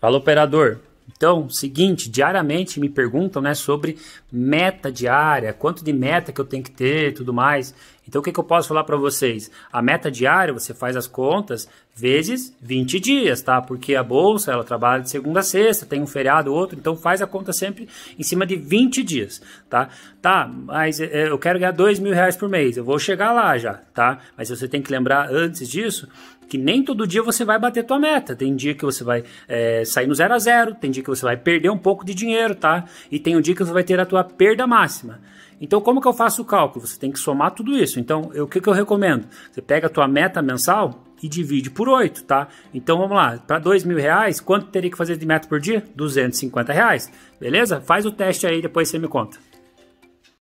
Fala, operador. Então, seguinte, diariamente me perguntam, né, sobre meta diária, quanto de meta que eu tenho que ter, tudo mais. Então, o que, que eu posso falar para vocês? A meta diária, você faz as contas vezes 20 dias, tá? Porque a bolsa, ela trabalha de segunda a sexta, tem um feriado, outro, então faz a conta sempre em cima de 20 dias, tá? Tá, mas é, eu quero ganhar 2 mil reais por mês, eu vou chegar lá já, tá? Mas você tem que lembrar antes disso que nem todo dia você vai bater tua meta. Tem dia que você vai é, sair no zero a zero, tem dia dia que você vai perder um pouco de dinheiro, tá? E tem um dia que você vai ter a tua perda máxima. Então, como que eu faço o cálculo? Você tem que somar tudo isso. Então, o que, que eu recomendo? Você pega a tua meta mensal e divide por 8, tá? Então, vamos lá. Para dois mil reais, quanto teria que fazer de meta por dia? 250 reais. Beleza? Faz o teste aí, depois você me conta.